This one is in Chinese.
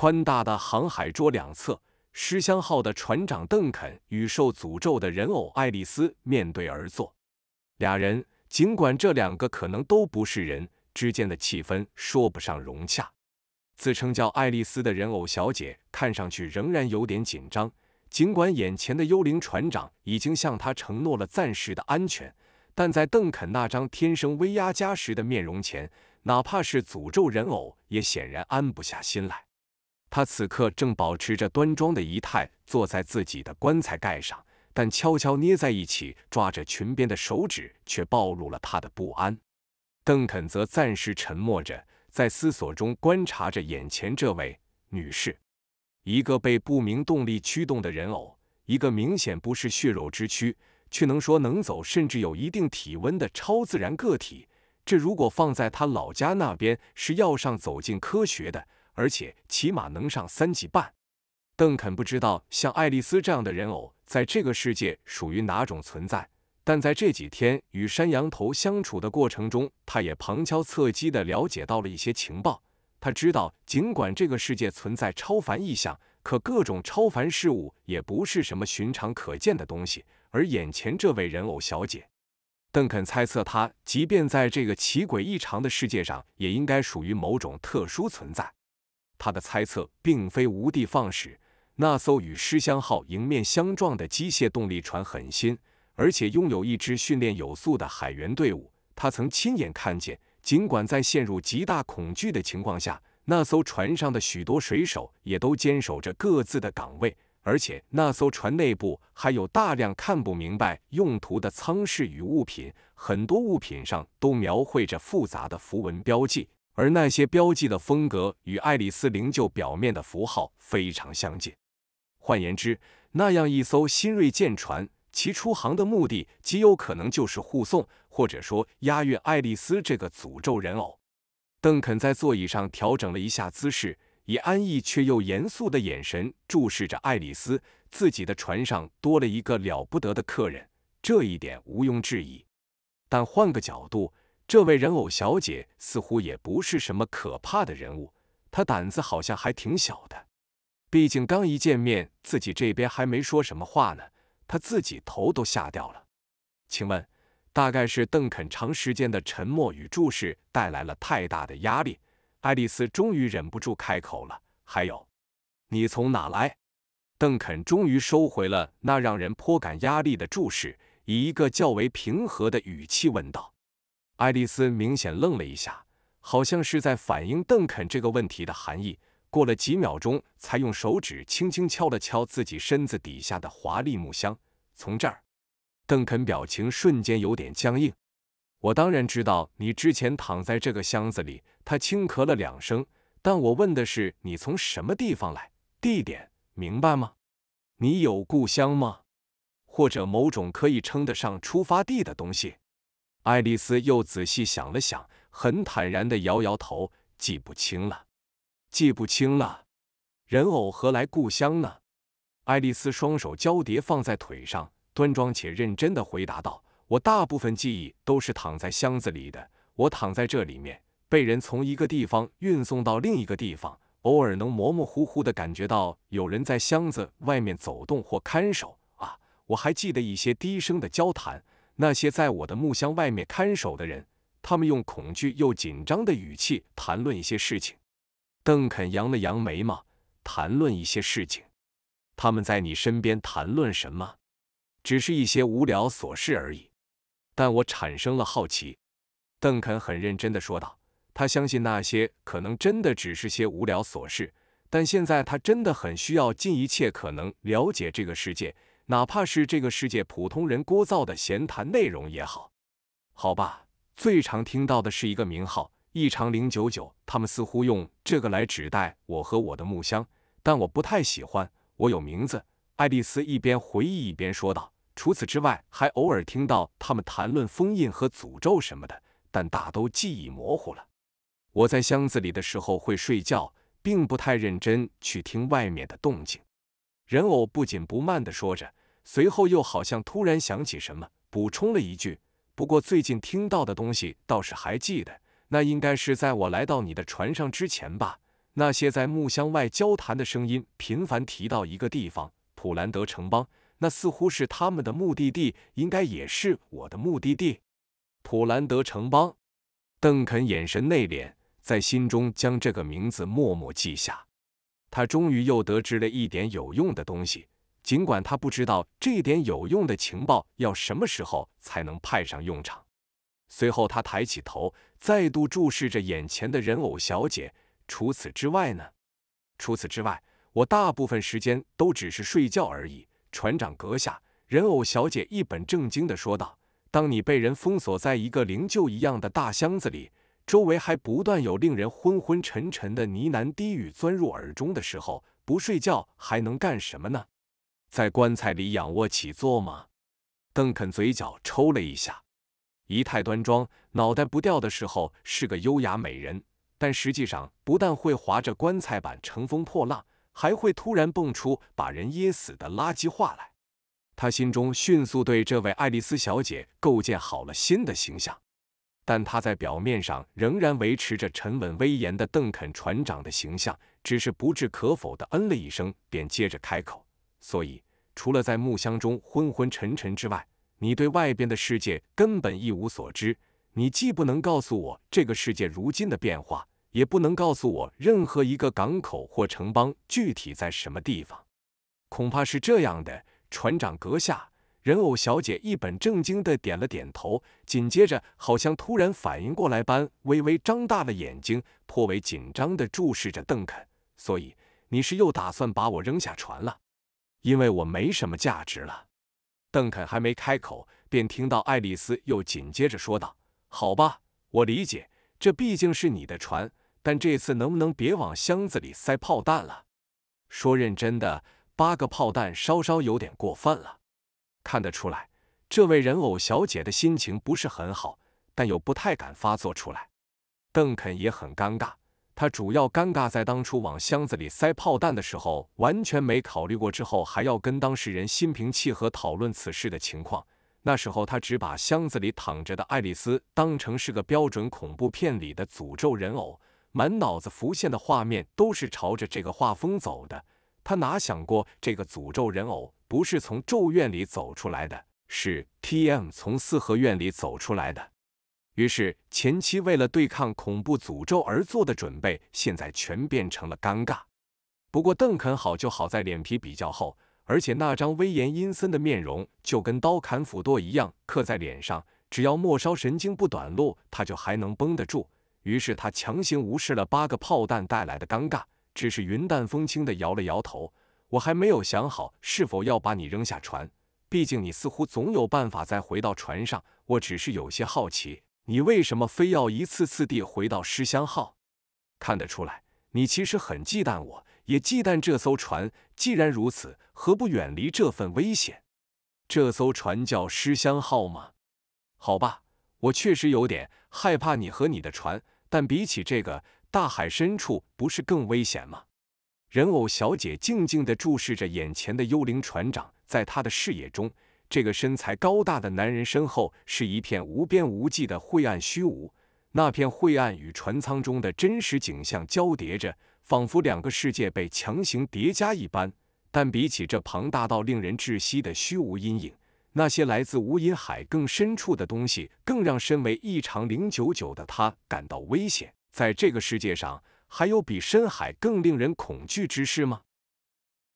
宽大的航海桌两侧，失箱号的船长邓肯与受诅咒的人偶爱丽丝面对而坐。俩人尽管这两个可能都不是人，之间的气氛说不上融洽。自称叫爱丽丝的人偶小姐看上去仍然有点紧张，尽管眼前的幽灵船长已经向她承诺了暂时的安全，但在邓肯那张天生威压加持的面容前，哪怕是诅咒人偶也显然安不下心来。他此刻正保持着端庄的仪态，坐在自己的棺材盖上，但悄悄捏在一起抓着裙边的手指却暴露了他的不安。邓肯则暂时沉默着，在思索中观察着眼前这位女士——一个被不明动力驱动的人偶，一个明显不是血肉之躯却能说能走，甚至有一定体温的超自然个体。这如果放在他老家那边，是要上走进科学的。而且起码能上三级半。邓肯不知道像爱丽丝这样的人偶在这个世界属于哪种存在，但在这几天与山羊头相处的过程中，他也旁敲侧击地了解到了一些情报。他知道，尽管这个世界存在超凡异象，可各种超凡事物也不是什么寻常可见的东西。而眼前这位人偶小姐，邓肯猜测她即便在这个奇诡异常的世界上，也应该属于某种特殊存在。他的猜测并非无的放矢。那艘与失香号迎面相撞的机械动力船很新，而且拥有一支训练有素的海员队伍。他曾亲眼看见，尽管在陷入极大恐惧的情况下，那艘船上的许多水手也都坚守着各自的岗位。而且，那艘船内部还有大量看不明白用途的舱室与物品，很多物品上都描绘着复杂的符文标记。而那些标记的风格与爱丽丝灵柩表面的符号非常相近。换言之，那样一艘新锐舰船，其出航的目的极有可能就是护送，或者说押运爱丽丝这个诅咒人偶。邓肯在座椅上调整了一下姿势，以安逸却又严肃的眼神注视着爱丽丝。自己的船上多了一个了不得的客人，这一点毋庸置疑。但换个角度。这位人偶小姐似乎也不是什么可怕的人物，她胆子好像还挺小的。毕竟刚一见面，自己这边还没说什么话呢，她自己头都吓掉了。请问，大概是邓肯长时间的沉默与注视带来了太大的压力，爱丽丝终于忍不住开口了。还有，你从哪来？邓肯终于收回了那让人颇感压力的注视，以一个较为平和的语气问道。爱丽丝明显愣了一下，好像是在反映邓肯这个问题的含义。过了几秒钟，才用手指轻轻敲了敲自己身子底下的华丽木箱。从这儿，邓肯表情瞬间有点僵硬。我当然知道你之前躺在这个箱子里，他轻咳了两声。但我问的是你从什么地方来，地点，明白吗？你有故乡吗？或者某种可以称得上出发地的东西？爱丽丝又仔细想了想，很坦然地摇摇头：“记不清了，记不清了。人偶何来故乡呢？”爱丽丝双手交叠放在腿上，端庄且认真地回答道：“我大部分记忆都是躺在箱子里的。我躺在这里面，被人从一个地方运送到另一个地方。偶尔能模模糊糊地感觉到有人在箱子外面走动或看守。啊，我还记得一些低声的交谈。”那些在我的木箱外面看守的人，他们用恐惧又紧张的语气谈论一些事情。邓肯扬了扬眉毛，谈论一些事情。他们在你身边谈论什么？只是一些无聊琐事而已。但我产生了好奇。邓肯很认真地说道：“他相信那些可能真的只是些无聊琐事，但现在他真的很需要尽一切可能了解这个世界。”哪怕是这个世界普通人聒噪的闲谈内容也好，好吧，最常听到的是一个名号，异常零九九。他们似乎用这个来指代我和我的木箱，但我不太喜欢。我有名字，爱丽丝一边回忆一边说道。除此之外，还偶尔听到他们谈论封印和诅咒什么的，但大都记忆模糊了。我在箱子里的时候会睡觉，并不太认真去听外面的动静。人偶不紧不慢地说着，随后又好像突然想起什么，补充了一句：“不过最近听到的东西倒是还记得，那应该是在我来到你的船上之前吧？那些在木箱外交谈的声音频繁提到一个地方——普兰德城邦，那似乎是他们的目的地，应该也是我的目的地。”普兰德城邦。邓肯眼神内敛，在心中将这个名字默默记下。他终于又得知了一点有用的东西，尽管他不知道这点有用的情报要什么时候才能派上用场。随后他抬起头，再度注视着眼前的人偶小姐。除此之外呢？除此之外，我大部分时间都只是睡觉而已，船长阁下。”人偶小姐一本正经的说道，“当你被人封锁在一个灵柩一样的大箱子里。”周围还不断有令人昏昏沉沉的呢喃低语钻入耳中的时候，不睡觉还能干什么呢？在棺材里仰卧起坐吗？邓肯嘴角抽了一下，仪态端庄，脑袋不掉的时候是个优雅美人，但实际上不但会划着棺材板乘风破浪，还会突然蹦出把人噎死的垃圾话来。他心中迅速对这位爱丽丝小姐构建好了新的形象。但他在表面上仍然维持着沉稳威严的邓肯船长的形象，只是不置可否地嗯了一声，便接着开口：“所以，除了在木箱中昏昏沉沉之外，你对外边的世界根本一无所知。你既不能告诉我这个世界如今的变化，也不能告诉我任何一个港口或城邦具体在什么地方。恐怕是这样的，船长阁下。”人偶小姐一本正经的点了点头，紧接着好像突然反应过来般，微微张大了眼睛，颇为紧张的注视着邓肯。所以你是又打算把我扔下船了？因为我没什么价值了。邓肯还没开口，便听到爱丽丝又紧接着说道：“好吧，我理解，这毕竟是你的船，但这次能不能别往箱子里塞炮弹了？说认真的，八个炮弹稍稍有点过分了。”看得出来，这位人偶小姐的心情不是很好，但又不太敢发作出来。邓肯也很尴尬，他主要尴尬在当初往箱子里塞炮弹的时候，完全没考虑过之后还要跟当事人心平气和讨论此事的情况。那时候他只把箱子里躺着的爱丽丝当成是个标准恐怖片里的诅咒人偶，满脑子浮现的画面都是朝着这个画风走的。他哪想过这个诅咒人偶不是从咒怨里走出来的，是 T.M 从四合院里走出来的。于是前期为了对抗恐怖诅咒而做的准备，现在全变成了尴尬。不过邓肯好就好在脸皮比较厚，而且那张威严阴森的面容就跟刀砍斧剁一样刻在脸上，只要末梢神经不短路，他就还能绷得住。于是他强行无视了八个炮弹带来的尴尬。只是云淡风轻地摇了摇头。我还没有想好是否要把你扔下船，毕竟你似乎总有办法再回到船上。我只是有些好奇，你为什么非要一次次地回到失香号？看得出来，你其实很忌惮我，也忌惮这艘船。既然如此，何不远离这份危险？这艘船叫失香号吗？好吧，我确实有点害怕你和你的船，但比起这个。大海深处不是更危险吗？人偶小姐静静地注视着眼前的幽灵船长，在她的视野中，这个身材高大的男人身后是一片无边无际的晦暗虚无。那片晦暗与船舱中的真实景象交叠着，仿佛两个世界被强行叠加一般。但比起这庞大到令人窒息的虚无阴影，那些来自无垠海更深处的东西，更让身为异常零九九的他感到危险。在这个世界上，还有比深海更令人恐惧之事吗？